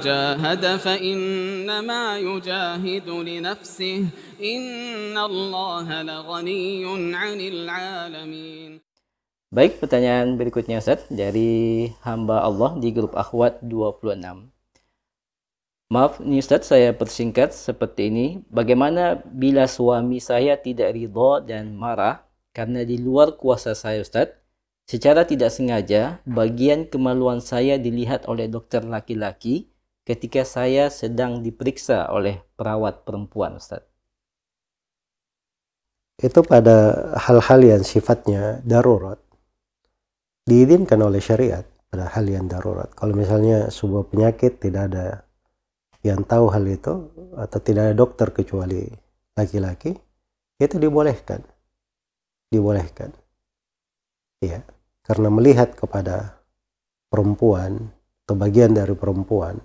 جاهد فإنما يجاهد لنفسه إن الله لغني عن العالمين Baik, pertanyaan berikutnya Ustaz dari hamba Allah di grup Akhwat 26. Maaf, ini Ustaz saya persingkat seperti ini. Bagaimana bila suami saya tidak ridho dan marah karena di luar kuasa saya Ustaz? Secara tidak sengaja, bagian kemaluan saya dilihat oleh dokter laki-laki ketika saya sedang diperiksa oleh perawat perempuan, Ustaz. Itu pada hal-hal yang sifatnya darurat. Diizinkan oleh syariat pada hal yang darurat. Kalau misalnya sebuah penyakit tidak ada yang tahu hal itu atau tidak ada dokter kecuali laki-laki, itu dibolehkan. Dibolehkan. ya karena melihat kepada perempuan atau bagian dari perempuan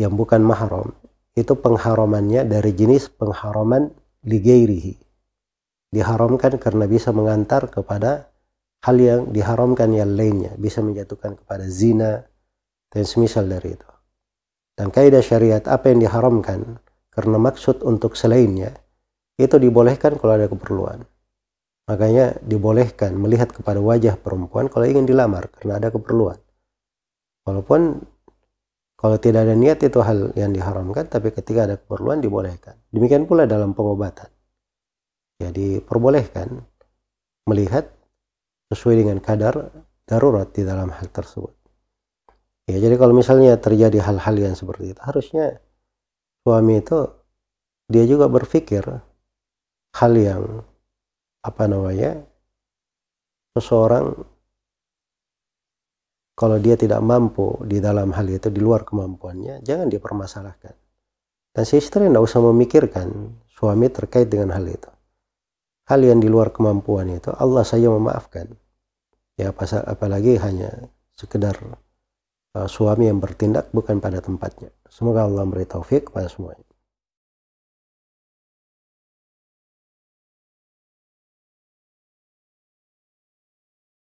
yang bukan mahram itu pengharamannya dari jenis pengharaman ligairihi diharamkan karena bisa mengantar kepada hal yang diharamkan yang lainnya bisa menjatuhkan kepada zina dan semisal dari itu dan kaidah syariat apa yang diharamkan karena maksud untuk selainnya itu dibolehkan kalau ada keperluan Makanya dibolehkan melihat kepada wajah perempuan kalau ingin dilamar karena ada keperluan. Walaupun kalau tidak ada niat itu hal yang diharamkan, tapi ketika ada keperluan dibolehkan. Demikian pula dalam pengobatan. Jadi perbolehkan melihat sesuai dengan kadar darurat di dalam hal tersebut. Ya, jadi kalau misalnya terjadi hal-hal yang seperti itu, harusnya suami itu dia juga berpikir hal yang apa namanya seseorang kalau dia tidak mampu di dalam hal itu di luar kemampuannya jangan dipermasalahkan dan si istri tidak usah memikirkan suami terkait dengan hal itu hal yang di luar kemampuan itu Allah saja memaafkan ya apalagi hanya sekedar uh, suami yang bertindak bukan pada tempatnya semoga Allah memberi taufik kepada semuanya